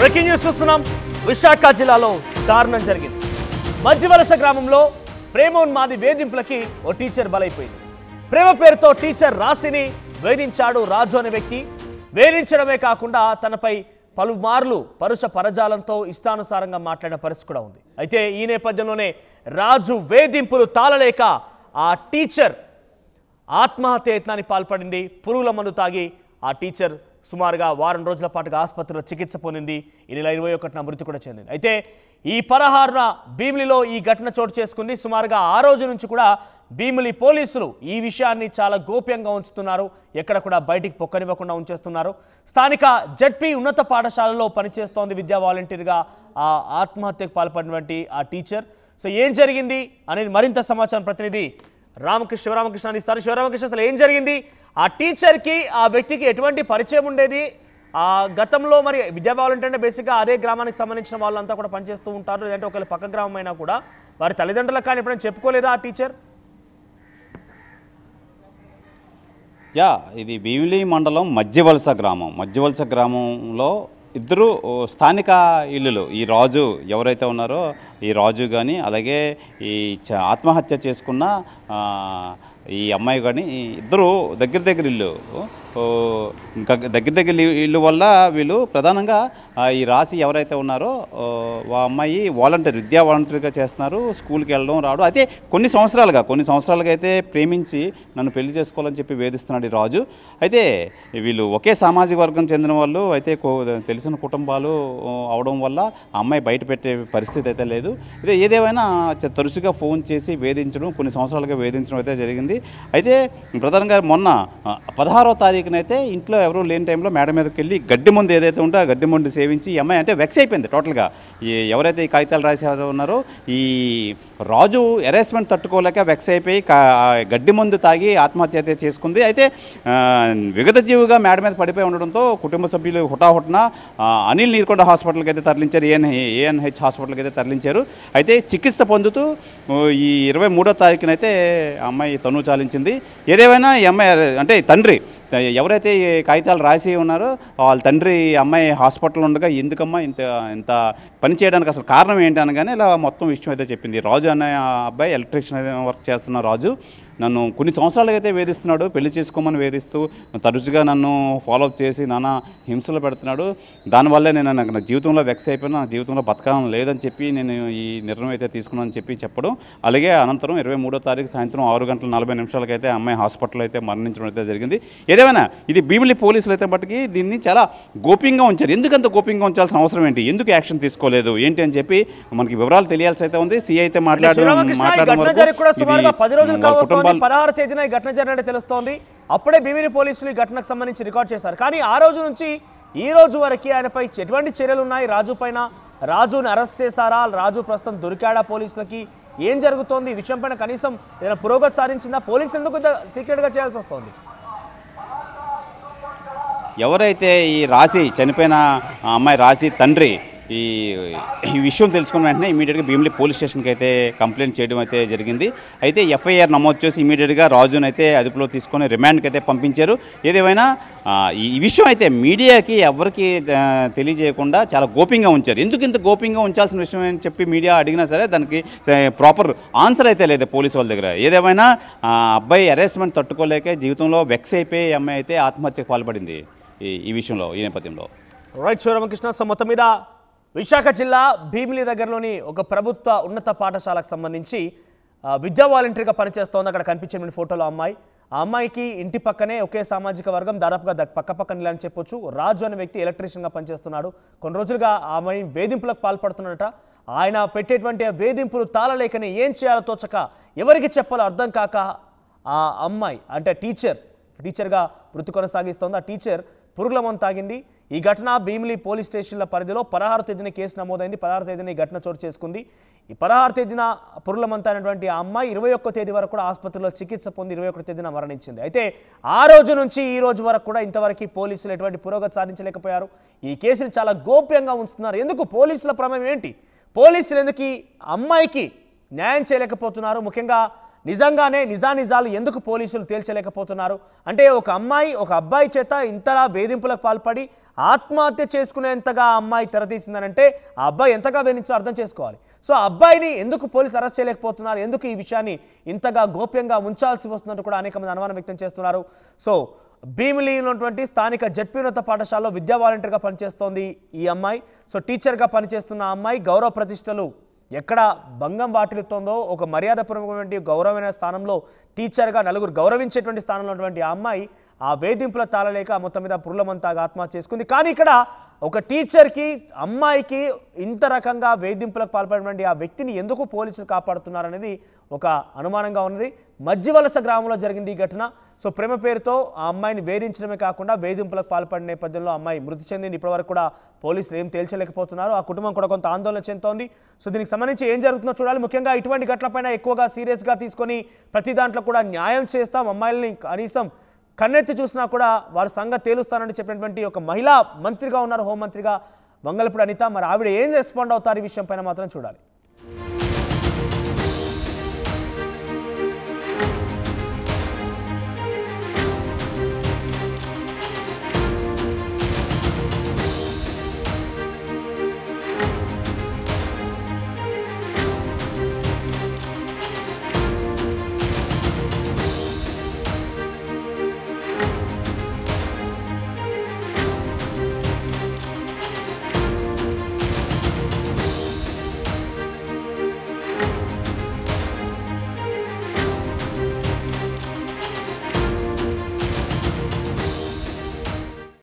breaking news చూస్తున్నాం విశాఖ జిల్లాలో దారుణం జరిగింది మధ్యవలస గ్రామంలో ప్రేమోన్మాది వేధింపులకి ఓ టీచర్ బలైపోయింది ప్రేమ పేరుతో టీచర్ రాశిని వేధించాడు రాజు అనే వ్యక్తి వేధించడమే కాకుండా తనపై పలుమార్లు పరుష పరజాలంతో ఇష్టానుసారంగా మాట్లాడిన పరిస్థితి కూడా ఉంది అయితే ఈ నేపథ్యంలోనే రాజు వేధింపులు తాళలేక ఆ టీచర్ ఆత్మహత్య యత్నానికి పాల్పడింది పురుగుల మందు తాగి ఆ టీచర్ సుమారుగా వారం రోజుల పాటుగా ఆసుపత్రిలో చికిత్స పొందింది ఈ నెల ఇరవై ఒకటిన మృతి కూడా చెందింది అయితే ఈ పదహారున భీమిలిలో ఈ ఘటన చోటు చేసుకుంది సుమారుగా ఆ రోజు నుంచి కూడా భీమిలి పోలీసులు ఈ విషయాన్ని చాలా గోప్యంగా ఉంచుతున్నారు ఎక్కడ కూడా బయటికి పొక్కనివ్వకుండా ఉంచేస్తున్నారు స్థానిక జడ్పీ ఉన్నత పాఠశాలలో పనిచేస్తోంది విద్యా వాలంటీర్గా ఆ ఆత్మహత్యకు పాల్పడినటువంటి ఆ టీచర్ సో ఏం జరిగింది అనేది మరింత సమాచారం ప్రతినిధి రామకృష్ణ శివరామకృష్ణ అని ఇస్తారు శివరామకృష్ణ అసలు ఏం జరిగింది ఆ టీచర్కి ఆ వ్యక్తికి ఎటువంటి పరిచయం ఉండేది ఆ గతంలో మరి విద్యా అంటే బేసిక్గా అదే గ్రామానికి సంబంధించిన వాళ్ళంతా కూడా పనిచేస్తూ ఉంటారు లేదంటే ఒకవేళ పక్క గ్రామం అయినా కూడా వారి తల్లిదండ్రులకు కానీ ఎప్పుడైనా చెప్పుకోలేదా ఆ టీచర్ యా ఇది బీవిలి మండలం మధ్యవలస గ్రామం మధ్యవలస గ్రామంలో ఇద్దరు స్థానిక ఇల్లులు ఈ రాజు ఎవరైతే ఉన్నారో ఈ రాజు కానీ అలాగే ఈ ఆత్మహత్య చేసుకున్న ఈ అమ్మాయి కానీ ఇద్దరు దగ్గర దగ్గర ఇల్లు దగ్గర దగ్గర ఇల్లు వల్ల వీళ్ళు ప్రధానంగా ఈ రాశి ఎవరైతే ఉన్నారో ఆ అమ్మాయి వాలంటీర్ విద్యా వాలంటీర్గా చేస్తున్నారు స్కూల్కి వెళ్ళడం రావడం అయితే కొన్ని సంవత్సరాలుగా కొన్ని సంవత్సరాలుగా అయితే ప్రేమించి నన్ను పెళ్లి చేసుకోవాలని చెప్పి వేధిస్తున్నాడు ఈ రాజు అయితే వీళ్ళు ఒకే సామాజిక వర్గం చెందిన వాళ్ళు అయితే తెలిసిన కుటుంబాలు అవడం వల్ల అమ్మాయి బయట పెట్టే పరిస్థితి అయితే లేదు అయితే ఏదేమైనా తరచుగా ఫోన్ చేసి వేధించడం కొన్ని సంవత్సరాలుగా వేధించడం అయితే జరిగింది అయితే ప్రధాన గారు మొన్న పదహారో తారీఖునైతే ఇంట్లో ఎవరూ లేని టైంలో మేడం మీదకి వెళ్ళి గడ్డి మందు ఏదైతే ఉంటే ఆ గడ్డి మందు సేవించి ఈ అమ్మాయి అంటే వెక్స్ అయిపోయింది టోటల్గా ఎవరైతే ఈ కాగితాలు రాసేవారో ఉన్నారో ఈ రాజు ఎరేస్మెంట్ తట్టుకోలేక వెక్స్ అయిపోయి గడ్డి మందు తాగి ఆత్మహత్య అయితే చేసుకుంది అయితే విగత జీవుగా మేడ మీద పడిపోయి ఉండడంతో కుటుంబ సభ్యులు హుటాహుటన అనిల్ నీర్కొండ హాస్పిటల్కి అయితే తరలించారు ఏఎన్ ఏఎన్హెచ్ హాస్పిటల్కి అయితే తరలించారు అయితే చికిత్స పొందుతూ ఈ ఇరవై మూడో తారీఖునైతే అమ్మాయి తను చాలించింది ఏదేమైనా ఈ అమ్మాయి అంటే తండ్రి ఎవరైతే కాగితాలు రాసి ఉన్నారో వాళ్ళ తండ్రి అమ్మాయి హాస్పిటల్ ఉండగా ఎందుకమ్మా ఇంత ఇంత పని చేయడానికి అసలు కారణం ఏంటి అనగానే ఇలా మొత్తం విషయం అయితే చెప్పింది రాజు అనే అబ్బాయి ఎలక్ట్రీషియన్ వర్క్ చేస్తున్న రాజు నన్ను కొన్ని సంవత్సరాలుగా అయితే వేధిస్తున్నాడు పెళ్లి చేసుకోమని వేధిస్తూ తరచుగా నన్ను ఫాలోఅప్ చేసి నానా హింసలు పెడుతున్నాడు దానివల్లే నేను నాకు నా జీవితంలో వెక్స్ అయిపోయినా నా జీవితంలో బతకాలం లేదని చెప్పి నేను ఈ నిర్ణయం అయితే తీసుకున్నానని చెప్పి చెప్పడం అలాగే అనంతరం ఇరవై మూడో తారీఖు సాయంత్రం ఆరు గంటల నలభై నిమిషాలకైతే అమ్మాయి హాస్పిటల్ అయితే మరణించడం అయితే జరిగింది ఏదేమైనా ఇది భీమిలి పోలీసులు అయితే మటుకి దీన్ని చాలా గోప్యంగా ఉంచారు ఎందుకంత గోప్యంగా ఉంచాల్సిన అవసరం ఏంటి ఎందుకు యాక్షన్ తీసుకోలేదు ఏంటి అని చెప్పి మనకి వివరాలు తెలియాల్సి అయితే ఉంది సీఐ అయితే మాట్లాడుతున్నారు ఘటన జరిగినట్టు తెలుస్తోంది అప్పుడే భీమిలి పోలీసులు ఈ ఘటనకు సంబంధించి రికార్డ్ చేశారు కానీ ఆ రోజు నుంచి ఈ రోజు వరకు ఆయనపై ఎటువంటి చర్యలు ఉన్నాయి రాజు పైన రాజును అరెస్ట్ చేశారా రాజు ప్రస్తుతం దొరికాడా పోలీసులకి ఏం జరుగుతోంది విషయం పైన కనీసం ఏదైనా పురోగతి సాధించిందా పోలీసులు ఎందుకు సీక్రెట్గా చేయాల్సి వస్తుంది ఎవరైతే ఈ రాశి చనిపోయిన అమ్మాయి రాశి తండ్రి ఈ ఈ విషయం తెలుసుకున్న వెంటనే ఇమీడియట్గా భీమిలి పోలీస్ స్టేషన్కి అయితే కంప్లైంట్ చేయడం అయితే జరిగింది అయితే ఎఫ్ఐఆర్ నమోదు చేసి ఇమీడియట్గా రాజును అయితే అదుపులో తీసుకొని రిమాండ్కి అయితే పంపించారు ఏదేమైనా ఈ విషయం అయితే మీడియాకి ఎవరికి తెలియజేయకుండా చాలా గోప్యంగా ఉంచారు ఎందుకు ఇంత గోప్యంగా ఉంచాల్సిన విషయం అని చెప్పి మీడియా అడిగినా సరే దానికి ప్రాపర్ ఆన్సర్ అయితే లేదు పోలీసు వాళ్ళ దగ్గర ఏదేమైనా అబ్బాయి అరెస్ట్మెంట్ తట్టుకోలేక జీవితంలో వెక్స్ అయిపోయి అమ్మాయి అయితే ఆత్మహత్యకు పాల్పడింది ఈ విషయంలో ఈ నేపథ్యంలో రైట్ శివరామకృష్ణ సో మొత్తం మీద విశాఖ జిల్లా భీమిలి దగ్గరలోని ఒక ప్రభుత్వ ఉన్నత పాఠశాలకు సంబంధించి విద్యా వాలంటీర్గా పనిచేస్తోంది అక్కడ కనిపించిన ఫోటోలో అమ్మాయి ఆ అమ్మాయికి ఇంటి పక్కనే ఒకే సామాజిక వర్గం దాదాపుగా పక్క పక్కన ఇలా అని చెప్పొచ్చు రాజు అనే వ్యక్తి ఎలక్ట్రీషియన్గా పనిచేస్తున్నాడు కొన్ని రోజులుగా ఆ అమ్మాయి వేధింపులకు పాల్పడుతున్నాడట ఆయన పెట్టేటువంటి ఆ వేధింపులు తాళలేకని ఏం చేయాలో తోచక ఎవరికి చెప్పాలో అర్థం కాక ఆ అమ్మాయి అంటే టీచర్ టీచర్గా వృత్తి కొనసాగిస్తోంది ఆ టీచర్ పురుగుల మందు తాగింది ఈ ఘటన భీమిలి పోలీస్ స్టేషన్ల పరిధిలో పదహారు తేదీన కేసు నమోదైంది పదహారు తేదీన ఈ ఘటన చోటు చేసుకుంది ఈ పదహారు తేదీన పురులమంత అనేటువంటి ఆ అమ్మాయి ఇరవై ఒక్క తేదీ వరకు కూడా ఆసుపత్రిలో చికిత్స పొంది ఇరవై ఒకటి తేదీన మరణించింది అయితే ఆ రోజు నుంచి ఈ రోజు వరకు కూడా ఇంతవరకు పోలీసులు ఎటువంటి పురోగతి సాధించలేకపోయారు ఈ కేసుని చాలా గోప్యంగా ఉంచుతున్నారు ఎందుకు పోలీసుల ప్రమేయం ఏంటి పోలీసులు ఎందుకు అమ్మాయికి న్యాయం చేయలేకపోతున్నారు ముఖ్యంగా నిజంగానే నిజానిజాలు ఎందుకు పోలీసులు తేల్చలేకపోతున్నారు అంటే ఒక అమ్మాయి ఒక అబ్బాయి చేత ఇంతలా వేధింపులకు పాల్పడి ఆత్మహత్య చేసుకునేంతగా ఆ అమ్మాయి తెరతీసిందనంటే ఆ అబ్బాయి ఎంతగా వేధించో అర్థం చేసుకోవాలి సో ఆ అబ్బాయిని ఎందుకు పోలీసు అరెస్ట్ చేయలేకపోతున్నారు ఎందుకు ఈ విషయాన్ని ఇంతగా గోప్యంగా ఉంచాల్సి వస్తున్నట్టు కూడా అనేక మంది అనుమానం వ్యక్తం చేస్తున్నారు సో భీమిలీనటువంటి స్థానిక ఉన్నత పాఠశాలలో విద్యా వాలంటీర్గా పనిచేస్తోంది ఈ అమ్మాయి సో టీచర్గా పనిచేస్తున్న అమ్మాయి గౌరవ ప్రతిష్టలు ఎక్కడ భంగం వాటిల్లుతోందో ఒక మర్యాదపూర్వకమైన గౌరవమైన స్థానంలో టీచర్గా నలుగురు గౌరవించేటువంటి స్థానంలో ఉన్నటువంటి ఆ అమ్మాయి ఆ వేధింపుల తాళలేక మొత్తం మీద పురులమంతా ఆత్మహత్య చేసుకుంది కానీ ఇక్కడ ఒక టీచర్కి అమ్మాయికి ఇంత రకంగా వేధింపులకు పాల్పడినటువంటి ఆ వ్యక్తిని ఎందుకు పోలీసులు కాపాడుతున్నారనేది ఒక అనుమానంగా ఉన్నది మధ్యవలస గ్రామంలో జరిగింది ఈ ఘటన సో ప్రేమ పేరుతో ఆ అమ్మాయిని వేధించడమే కాకుండా వేధింపులకు పాల్పడిన నేపథ్యంలో అమ్మాయి మృతి చెందింది ఇప్పటివరకు కూడా పోలీసులు ఏం తేల్చలేకపోతున్నారు ఆ కుటుంబం కూడా కొంత ఆందోళన చెందుతోంది సో దీనికి సంబంధించి ఏం జరుగుతుందో చూడాలి ముఖ్యంగా ఇటువంటి ఘటనలపైన ఎక్కువగా సీరియస్గా తీసుకొని ప్రతి దాంట్లో కూడా న్యాయం చేస్తాం అమ్మాయిలని కనీసం కన్నెత్తి చూసినా కూడా వారు సంగతి తేలుస్తానని చెప్పినటువంటి ఒక మహిళా మంత్రిగా ఉన్నారు హోంమంత్రిగా మంగళపుడు అనిత మరి ఆవిడ ఏం రెస్పాండ్ అవుతారు ఈ విషయం పైన మాత్రం చూడాలి